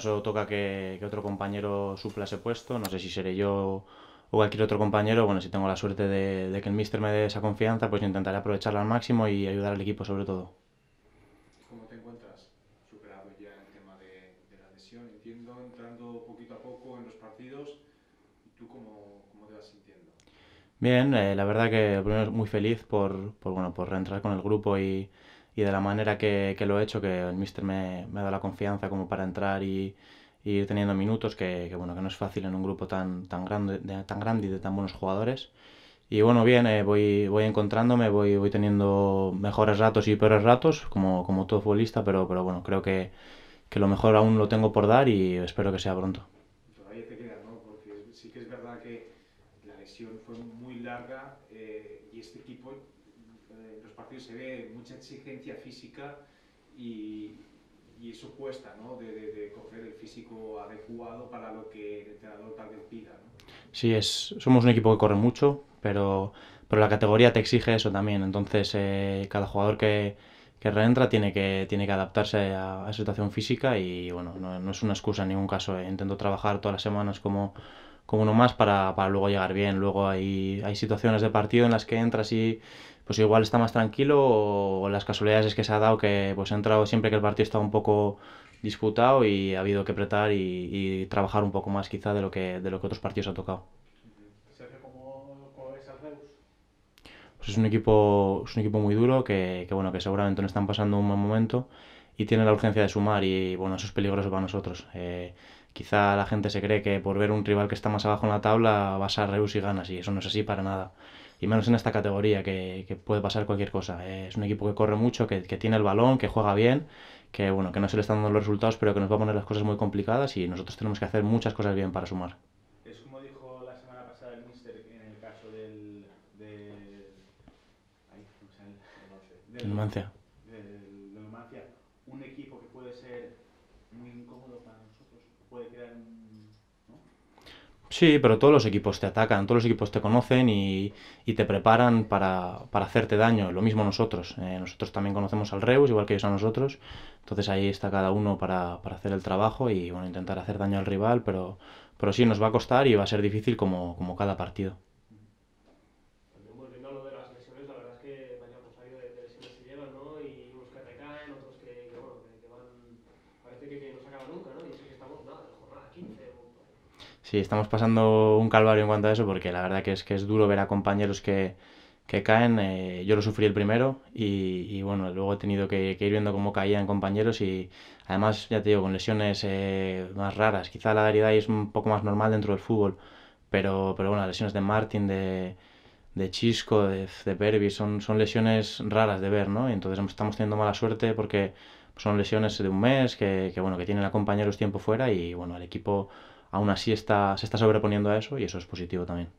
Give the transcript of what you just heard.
Eso toca que, otro compañero supla ese puesto, no sé si seré yo o cualquier otro compañero, bueno, si tengo la suerte de, que el míster me dé esa confianza, pues yo intentaré aprovecharla al máximo y ayudar al equipo sobre todo. ¿Cómo te encuentras? Superado ya el tema de, la lesión, entiendo, entrando poquito a poco en los partidos, ¿tú cómo, te vas sintiendo? Bien, eh, la verdad que primero muy feliz por, bueno, por reentrar con el grupo y y de la manera que, que, lo he hecho, que el mister me, me ha dado la confianza como para entrar y, y ir teniendo minutos, que, que, bueno, que no es fácil en un grupo tan, tan, grande, tan grande y de tan buenos jugadores. Y bueno, bien, eh, voy, voy encontrándome, voy, voy teniendo mejores ratos y peores ratos, como, como todo futbolista, pero, pero bueno, creo que, que lo mejor aún lo tengo por dar y espero que sea pronto. Todavía te ¿no? Porque sí que es verdad que la lesión fue muy larga eh, y este equipo en eh, los partidos se ve mucha exigencia física y, y eso cuesta, ¿no? De, de, coger el físico adecuado para lo que el entrenador tal vez pida, Sí, es, somos un equipo que corre mucho, pero, pero la categoría te exige eso también. Entonces, eh, cada jugador que, que reentra tiene que, tiene que adaptarse a, su situación física y, bueno, no, no, es una excusa en ningún caso. Eh, intento trabajar todas las semanas como, como uno más para, para luego llegar bien. Luego hay, hay situaciones de partido en las que entras y pues igual está más tranquilo o las casualidades es que se ha dado que pues ha entrado siempre que el partido está un poco disputado y ha habido que apretar y, trabajar un poco más quizá de lo que, de lo que otros partidos ha tocado. Pues es un equipo, es un equipo muy duro que, bueno, que seguramente no están pasando un buen momento y tiene la urgencia de sumar y bueno, eso es peligroso para nosotros. Eh, quizá la gente se cree que por ver un rival que está más abajo en la tabla vas a Reus y ganas y eso no es así para nada y menos en esta categoría que, que puede pasar cualquier cosa. Es un equipo que corre mucho, que, que, tiene el balón, que juega bien, que bueno, que no se le están dando los resultados, pero que nos va a poner las cosas muy complicadas y nosotros tenemos que hacer muchas cosas bien para sumar. Es como dijo la semana pasada el míster en el caso del... ¿Ahí? ay, no sé, del, Numancia. Del, del Un equipo que puede ser muy incómodo para nosotros, puede quedar Sí, pero todos los equipos te atacan, todos los equipos te conocen y, te preparan para, para, hacerte daño. Lo mismo nosotros. Eh, nosotros también conocemos al Reus, igual que ellos a nosotros. Entonces ahí está cada uno para, hacer el trabajo y bueno, intentar hacer daño al rival, pero, pero sí nos va a costar y va a ser difícil como cada partido. Sí, estamos pasando un calvario en cuanto a eso porque la verdad que es que es duro ver a compañeros que, caen. Eh, yo lo sufrí el primero y, bueno, luego he tenido que, ir viendo cómo caían compañeros y además, ya te digo, con lesiones eh, más raras. Quizá la realidad es un poco más normal dentro del fútbol, pero, pero bueno, las lesiones de Martín, de, Chisco, de, de Pervis, son, son lesiones raras de ver, ¿no? entonces estamos teniendo mala suerte porque son lesiones de un mes que, bueno, que tienen a compañeros tiempo fuera y bueno, el equipo aún así se está sobreponiendo a eso y eso es positivo también.